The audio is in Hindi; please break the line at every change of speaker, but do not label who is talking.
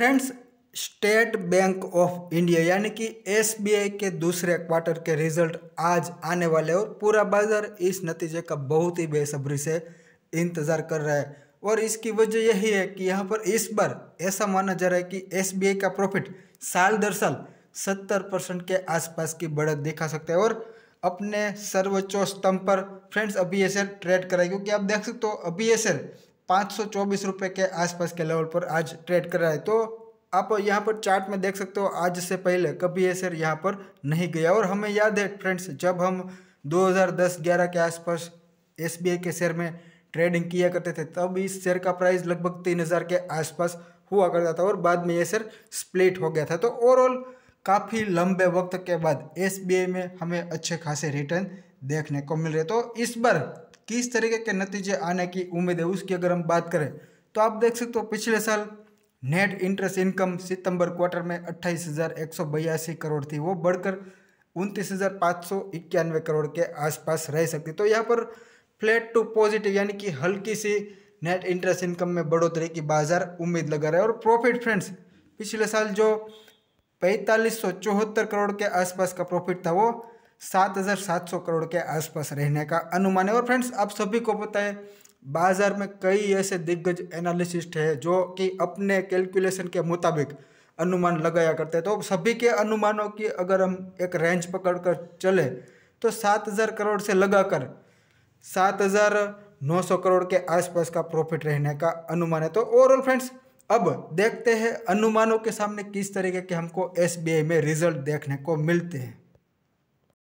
friends State Bank of India यानी कि एसबीआई के दूसरे क्वार्टर के रिजल्ट आज आने वाले और पूरा बाजार इस नतीजे का बहुत ही बेसब्री से इंतज़ार कर रहा है और इसकी वजह यही है कि यहाँ पर इस बार ऐसा माना जा रहा है कि एसबीआई का प्रॉफिट साल दर साल सत्तर परसेंट के आसपास की बढ़त दिखा सकता है और अपने सर्वोच्च स्तंभ पर फ्रेंड्स अभी ये शेयर ट्रेड कराए क्योंकि आप देख सकते हो अभी ये शेयर पाँच सौ चौबीस रुपये के आसपास के लेवल पर आज ट्रेड कर रहा है तो आप यहाँ पर चार्ट में देख सकते हो आज से पहले कभी ये शेयर यहाँ पर नहीं गया और हमें याद है फ्रेंड्स जब हम 2010-11 के आसपास एस के शेयर में ट्रेडिंग किया करते थे तब इस शेयर का प्राइस लगभग तीन हज़ार के आसपास हुआ करता था और बाद में ये शेयर स्प्लिट हो गया था तो ओवरऑल काफ़ी लंबे वक्त के बाद एस में हमें अच्छे खासे रिटर्न देखने को मिल रहे तो इस बार किस तरीके के नतीजे आने की उम्मीद है उसकी अगर हम बात करें तो आप देख सकते हो पिछले साल नेट इंटरेस्ट इनकम सितंबर क्वार्टर में अट्ठाईस हज़ार एक सौ बयासी करोड़ थी वो बढ़कर उनतीस हज़ार पाँच सौ इक्यानवे करोड़ के आसपास रह सकती तो यहाँ पर फ्लैट टू पॉजिटिव यानी कि हल्की सी नेट इंटरेस्ट इनकम में बढ़ोतरी की बाजार उम्मीद लगा रहा है और प्रॉफिट फ्रेंड्स पिछले साल जो पैंतालीस सौ चौहत्तर करोड़ के आसपास का प्रॉफिट था वो सात हज़ार सात सौ करोड़ के आसपास रहने का अनुमान है और फ्रेंड्स आप सभी को पता है बाज़ार में कई ऐसे दिग्गज एनालिसिस्ट हैं जो कि अपने कैलकुलेशन के मुताबिक अनुमान लगाया करते हैं तो सभी के अनुमानों की अगर हम एक रेंज पकड़ कर चले तो सात हज़ार करोड़ से लगाकर सात हज़ार नौ सौ करोड़ के आसपास का प्रॉफिट रहने का अनुमान है तो ओवरऑल फ्रेंड्स अब देखते हैं अनुमानों के सामने किस तरीके के हमको एस में रिजल्ट देखने को मिलते हैं